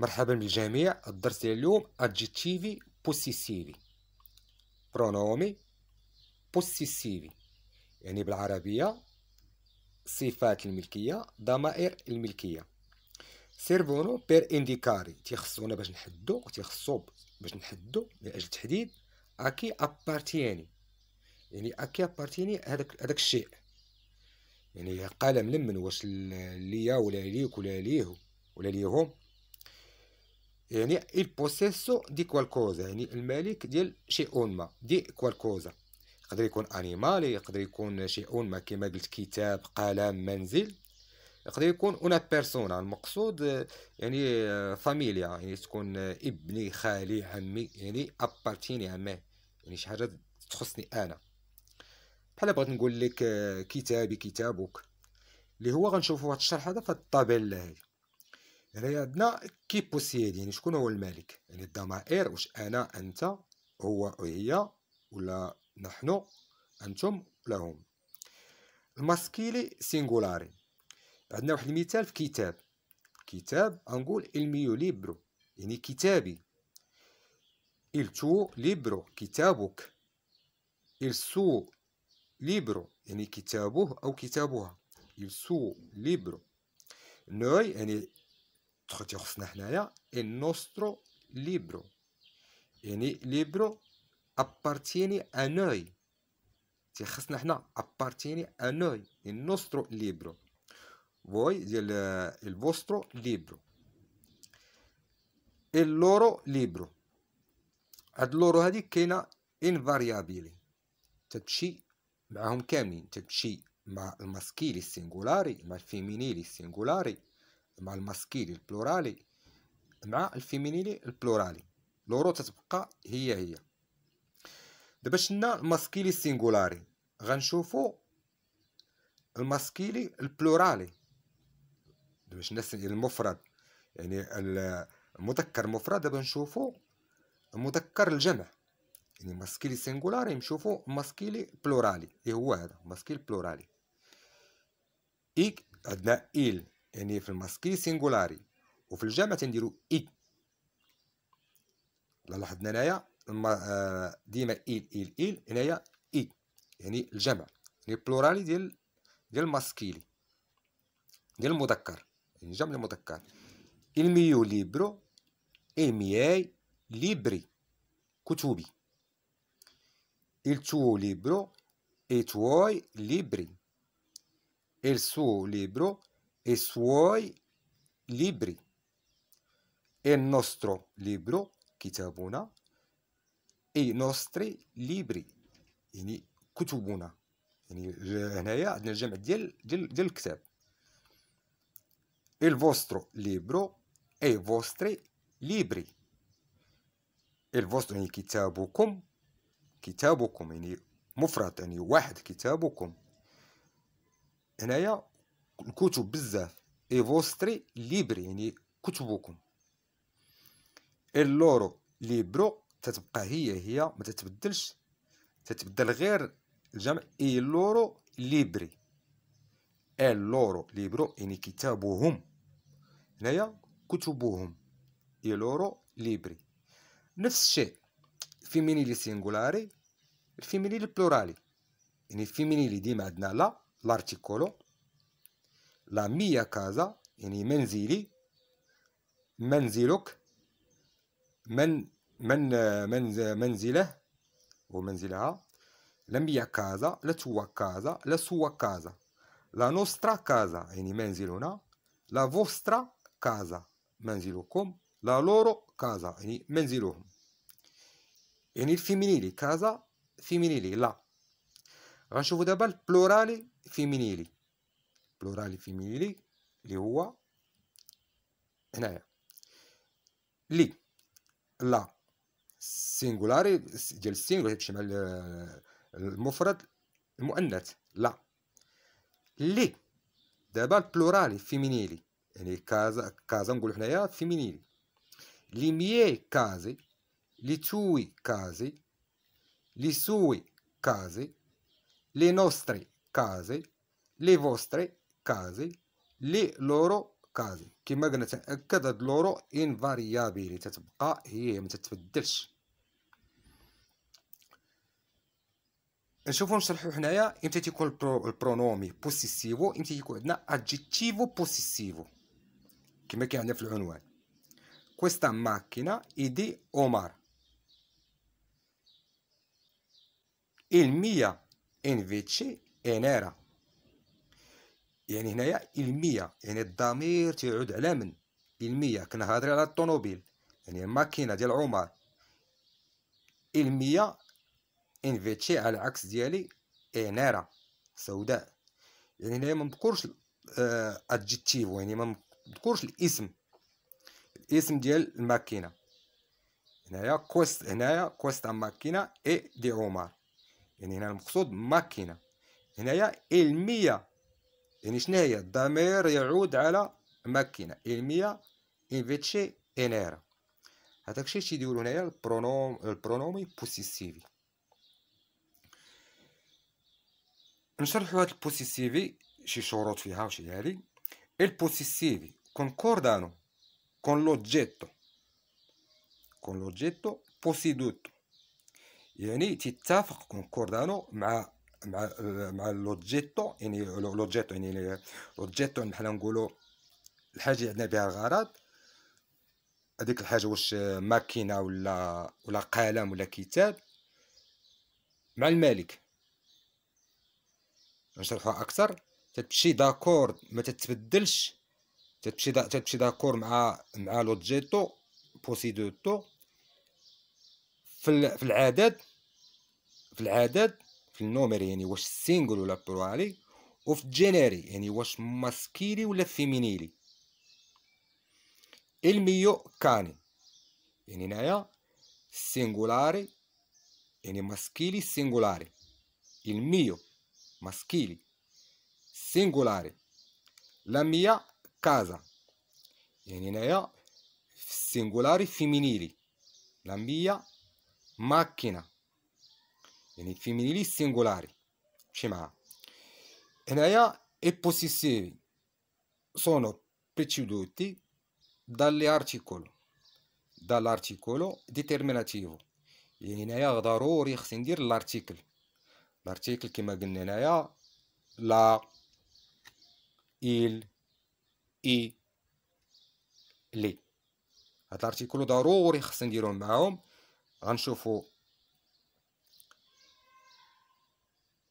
مرحبا بالجميع الدرس ديال اليوم ادجيتيفي بوسيسيفي برونومي بوسيسيفي يعني بالعربيه صفات الملكيه ضمائر الملكيه سيرفونو بير انديكاري تيخصونا باش نحدو تيخصو باش نحدو من اجل التحديد اكي ابارتياني يعني اكي ابارتياني هذاك هذاك الشيء يعني قال ملمن واش ليا ولا ليك ولا ليه ولا ليهم يعني البوسيسو دي كوالكوزا يعني الملك ديال شي اونما دي كوالكوزا يقدر يكون انيمال يقدر يكون شي اونما كما قلت كتاب قلم منزل يقدر يكون اون بيرسون المقصود يعني فاميليا يعني تكون ابني خالي عمي يعني ابارتيني عمي يعني شي حاجه تخصني انا بحال بغيت نقول لك كتابي كتابك اللي هو غنشوفوا هذا الشرح هذا في الطابله هذه هنايا يعني عندنا كي بوسيد يعني شكون هو المالك يعني الضمائر واش انا انت هو هي ولا نحن انتم ولا هم الماسكيلي سينغولاري عندنا واحد المثال في كتاب كتاب نقول الميو ليبرو يعني كتابي il tuo libro كتابك il suo libro يعني كتابه أو كتابها il suo libro noi يعني دخلتي خصنا حنايا ان نوسترو ليبرو يعني ليبرو ابارتيني انوي تيخصنا حنا ابارتيني انوي ان نوسترو ليبرو فوي ديال الفوسترو ليبرو اللورو ليبرو هاد اللورو هادي كاينه انفاريابيلي تتمشي معاهم كاملين تتمشي مع الماسكيلي سينغولاري مع الفيمينيلي سينغولاري مع الماسكيلي البلورالي مع الفيمينيلي البلورالي لورو تتبقى هي هي دابا شنا الماسكيلي سينغولاري غنشوفو الماسكيلي البلورالي دابا شنا المفرد يعني المذكر المفرد دابا نشوفو المذكر الجمع يعني ماسكيلي سينغولاري نشوفو ماسكيلي بلورالي اي هو هذا ماسكيل بلورالي ايك عندنا إيل يعني في الماسكي سينغولاري وفي الجامعة تنديرو إي لاحظنا هنايا آه، ديما إيل إيل إيل هنايا إي يعني الجمع يعني بلورالي ديال ديال الماسكيلي ديال المذكر يعني جمع المذكر إل ميو ليبرو إي مياي ليبري كتبي il ليبرو اي e ليبري tuoi libri il e suoi libri. E il nostro libro كتابنا e i nostri libri, يعني Kutubuna. يعني هنايا عندنا الجمع ديال ديال ديال الكتاب il vostro libro e i vostri libri il vostro يعني كتابكم كتابكم يعني مفرد يعني واحد كتابكم هنايا الكتب بزاف اي فوستري ليبري يعني كتبكم اللورو ليبرو تتبقى هي هي ما تتبدلش تتبدل غير الجمع اي لورو ليبري اللورو ليبرو يعني كتابهم هنايا كتبهم اي لورو ليبري نفس الشيء فيمينيلي سينغولاري الفيمينيلي بلورالي يعني فيمينيلي ديما عندنا لا لارتيكولو la mia casa, yani menzili, menziluk, men, men, menz, menzile o menzilaha, la mia casa, la tua casa, la sua casa, la nostra casa, yani menziluna, la vostra casa, menzilukum, la loro casa, yani menziluhum. يعني الفيمينيلي كازا فيمينيلي لا غنشوفو دابا plurale فيمينيلي بلورالي فيميلي اللي هو هنايا لي لا سينغولاري ديال السينغولاري تشمل آه، المفرد المؤنث لا لي دابا بلورالي فيمينيلي يعني كازا كازا نقولو حنايا فيمينيلي لي ميي كازي لي توي كازي لي سوي كازي لي نوستري كازي لي فوستري كازي لي لورو كازي كما قلنا تاكد هاد لورو انفاريابيلي تتبقى هي ما تتبدلش نشوفو نشرحو حنايا امتى تيكون البرونومي بوسيسيفو امتى تيكون عندنا ادجيتيفو بوسيسيفو كما كاين عندنا في العنوان كويستا ماكينا ايدي اومار il mia invece era يعني هنايا علميه يعني الضمير تيعود على من علميه كنهضر على الطوموبيل يعني الماكينه ديال عمر علميه انفيتشي على العكس ديالي انارا سوداء يعني هنايا ما نذكرش ادجيتيف آه، يعني ما نذكرش الاسم الاسم ديال الماكينه هنايا كوست هنايا كوست ماكينه اي دي عمر يعني هنا المقصود ماكينه هنايا علميه يعني شنو هي الضمير يعود على ماكينة ايميا انفيتشي انيرا هذاك الشيء تيديروا هنايا البرونوم البرونومي بوسيسيفي نشرحوا هاد البوسيسيفي شي شروط فيها وشي هادي البوسيسيفي كونكوردانو كون لوجيتو كون لوجيتو بوسيدوتو يعني تتفق كونكوردانو مع مع مع لوجيتو يعني لوجيتو يعني لوجيتو بحال نقولوا الحاجه عندنا بها الغرض هذيك الحاجه واش ماكينه ولا ولا قلم ولا كتاب مع المالك نشرحوها اكثر تتمشي داكور ما تتبدلش تتمشي دا تتمشي داكور مع مع لوجيتو بوسي دو تو في العدد في العدد النومري يعني واش سينجل ولا بلورالي وفي الجنري يعني واش ماسكيلي ولا فيمينيلي الميو كاني يعني هنايا سينجولاري يعني ماسكيلي سينجولاري الميو ماسكيلي سينجولاري la mia casa يعني هنايا سينجولاري فيمينيلي la mia macchina يعني الفيمينيلي سينجولاري ماشي معاه هنايا اي سونو possessivi دالي preceduti دال ارتيكولو determinativo يعني هنايا ضروري خصني ندير لارتيكل لارتيكل كما قلنا هنايا لا il i لي هاد لارتيكولو ضروري خصني نديرهم معاهم غنشوفو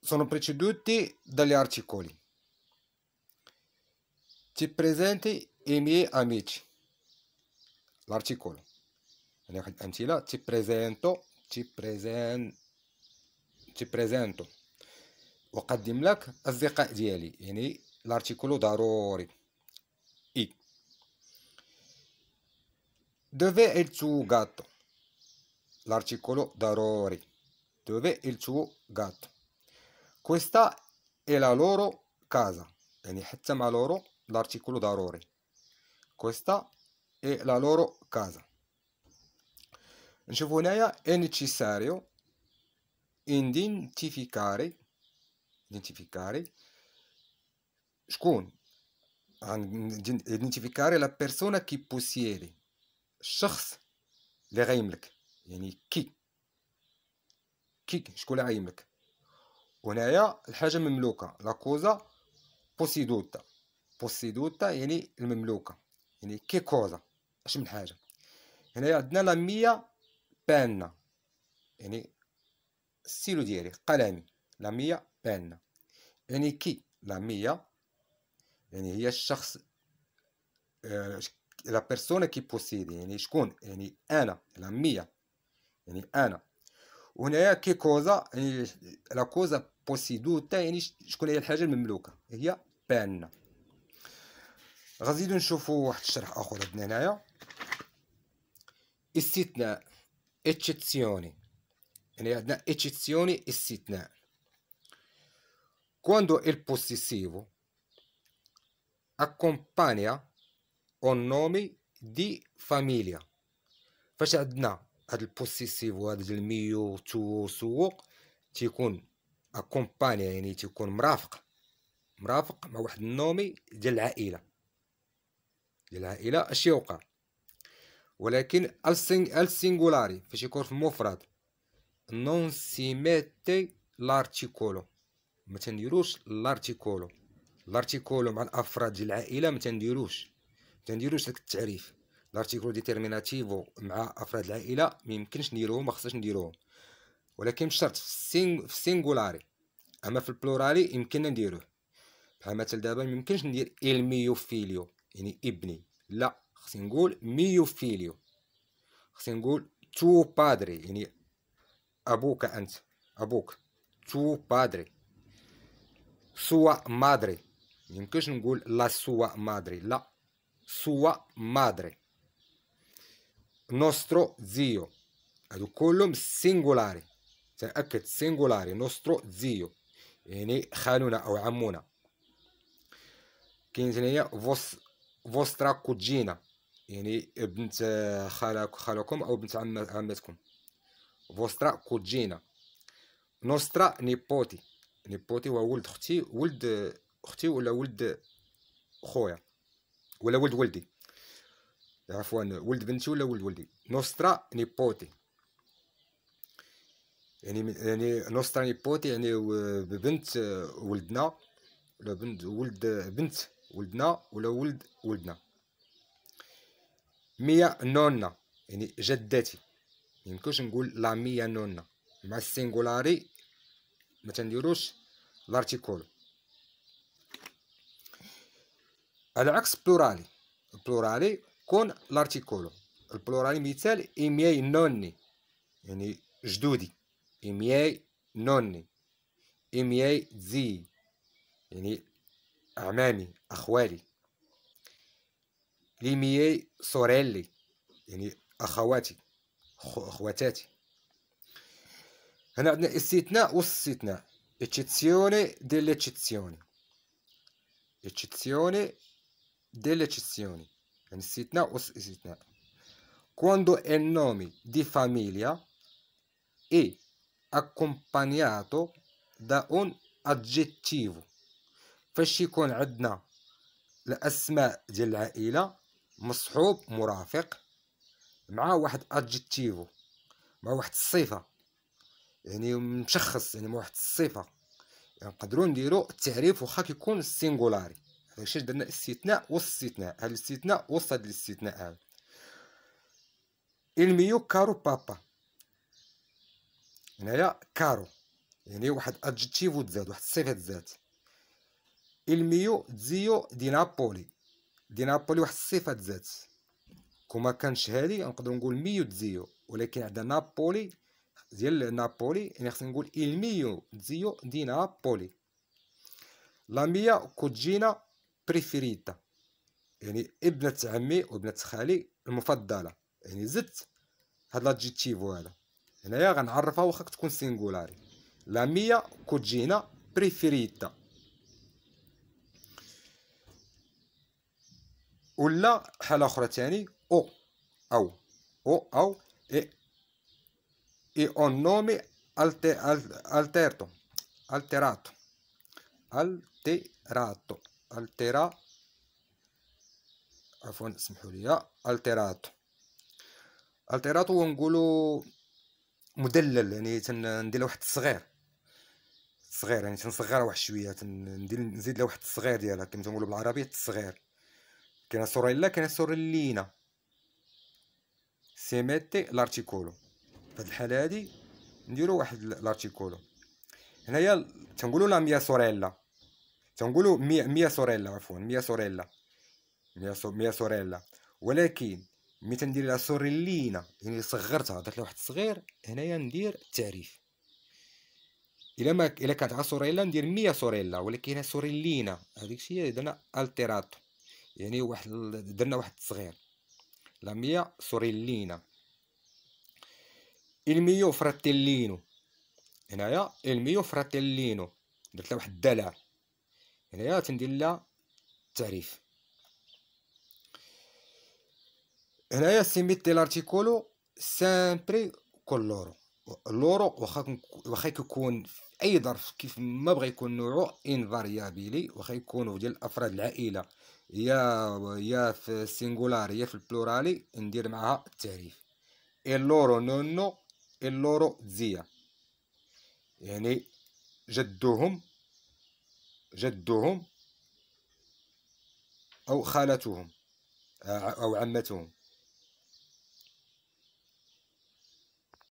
sono preceduti dagli articoli. Ti presenti i miei amici. L'articolo. Amicila, ti presento, ti presento, ti presento. أقدم لك أصدقاء ديالي يعني l'articolo ضروري i dove è il tuo gatto l'articolo ضروري dove è il tuo gatto questa è la loro casa يعني حتى مع loro l'articolo ضروري questa è la loro casa نشوف هنايا è necessario identificare identificare شكون identificare la persona che possiede الشخص اللي غيملك يعني كي كي شكون اللي غيملك هنايا الحاجه مملوكه لا كوزا بوسيدوتا بوسيدوتا يعني المملوكه يعني كي كوزا اش من حاجه هنايا عندنا لا ميا بان يعني السيلو ديالي قلمي لا ميا بان يعني كي لا ميا يعني هي الشخص آه لا بيرسونا كي بوسيدي يعني شكون يعني انا لا ميا يعني انا وهنايا كي كوزا يعني لا كوزا بوسيدوتا يعني شكون هي الحاجه المملوكه هي بان غنزيدو نشوفو واحد الشرح اخر عندنا هنايا استثناء اتشيتسيوني يعني عندنا اتشيتسيوني استثناء كوندو il possessivo accompagna o nomi di famiglia فاش عندنا هاد البوسيسيف وهاد ديال ميو تو سوق تيكون اكومباني يعني تيكون مرافق مرافق مع واحد النومي ديال العائله ديال العائله اش يوقع ولكن السينغ السينغولاري فاش يكون في المفرد نون سيميتي لارتيكولو ما تنديروش لارتيكولو لارتيكولو مع الافراد ديال العائله ما تنديروش تنديروش داك التعريف لارتيكلو ديتيرميناتيفو مع افراد العائله ما يمكنش نديروه ما خصناش نديروه ولكن بشرط في السينغولاري اما في البلورالي يمكننا نديروه بحال مثلا دابا ما يمكنش ندير il ميو فيليو يعني ابني لا خصني نقول ميو فيليو خصني نقول تو بادري يعني ابوك انت ابوك تو بادري سوا مادري يمكنش نقول لا سوا مادري لا سوا مادري nostro zio هادو كلهم سينغولاري تأكد سينغولاري نوسترو زيو يعني خالونا أو عمونا كاين ثانية فوس فوسترا كوجينا يعني بنت خالك خالكم أو بنت عمتكم فوسترا كوجينا نوسترا نيبوتي نيبوتي هو ولد أختي ولد أختي ولا ولد خويا ولا ولد ولدي عفوا ولد بنتي ولا ولد ولدي نوسترا نيبوتي يعني يعني نوسترا نيبوتي يعني بنت ولدنا ولا بنت ولد بنت ولدنا ولا ولد ولدنا ميا نونا يعني جدتي يمكنش نقول لا ميا نونا مع السينغولاري ما تنديروش لارتيكول على عكس بلورالي بلورالي con l'articolo, il plurale iniziale, i miei nonni, quindi jdudi, i miei nonni, i miei zii, quindi amami, akhwali, le mie sorelle, quindi akhawati, akhwatati. هنا عندنا استثناء واستثناء eccezione delle eccezioni eccezione delle eccezioni يعني استثناء استثناء quando il nome di famiglia è accompagnato da un adjetivo فاش يكون عندنا الاسماء ديال العائله مصحوب مرافق مع واحد ادجيتيفو مع واحد الصفه يعني مشخص يعني مع واحد الصفه يعني نقدروا نديروا التعريف واخا كيكون سينغولاري داكشي درنا استثناء وسط استثناء هاد الاستثناء وسط هاد الاستثناء هذا الميو كارو بابا هنايا كارو يعني واحد ادجيتيف تزاد واحد الصفه تزاد الميو زيو دي نابولي دي نابولي واحد الصفه تزاد كما كانش هادي نقدر نقول ميو زيو ولكن عندنا نابولي ديال نابولي يعني خصني نقول الميو زيو دي نابولي لا ميا كوجينا بريفيريتا يعني ابنة عمي وابنة خالي المفضلة يعني زدت هاد لادجيتيفو هذا هنايا غنعرفها واخا تكون سينغولاري لا ميا كوجينا بريفيريتا ولا حالة أخرى تاني أو أو أو أو إي إي أون نومي ألتي ألتيرتو ألتيراتو ألتيراتو التيرا عفوا اسمحوا لي التيراتو التيراتو هو نقولو مدلل يعني تندير واحد الصغير صغير يعني تنصغر واحد شويه ندير نزيد له واحد الصغير ديالها كما تنقولوا بالعربيه الصغير كاينه سوريلا كاينه سوريلينا سيميتي لارتيكولو هاد الحاله هادي نديرو واحد لارتيكولو هنايا تنقولوا لاميا سوريلا تنقولوا مي مية, مية سوريلا عفوا مية سوريلا مية, سو... مي سوريلا ولكن مي تندير لا سوريلينا يعني صغرتها درت لها واحد الصغير هنايا ندير التعريف الا ما الا كانت على سوريلا ندير مي سوريلا ولكن سوريلينا هذيك الشيء درنا التيراتو يعني واحد درنا واحد الصغير لا مي سوريلينا الميو فراتيلينو هنايا الميو فراتيلينو درت لها واحد الدلع يعني هنايا تندير لها التعريف هنايا سيميت دي لارتيكولو سامبري كول لورو واخا واخا يكون في اي ظرف كيف ما بغى يكون نوعو فاريابيلي واخا يكونوا ديال افراد العائله يا يا في سينغولار يا في البلورالي ندير معها التعريف اللورو نونو اللورو زيا يعني جدهم جدهم أو خالتهم آه، أو عمتهم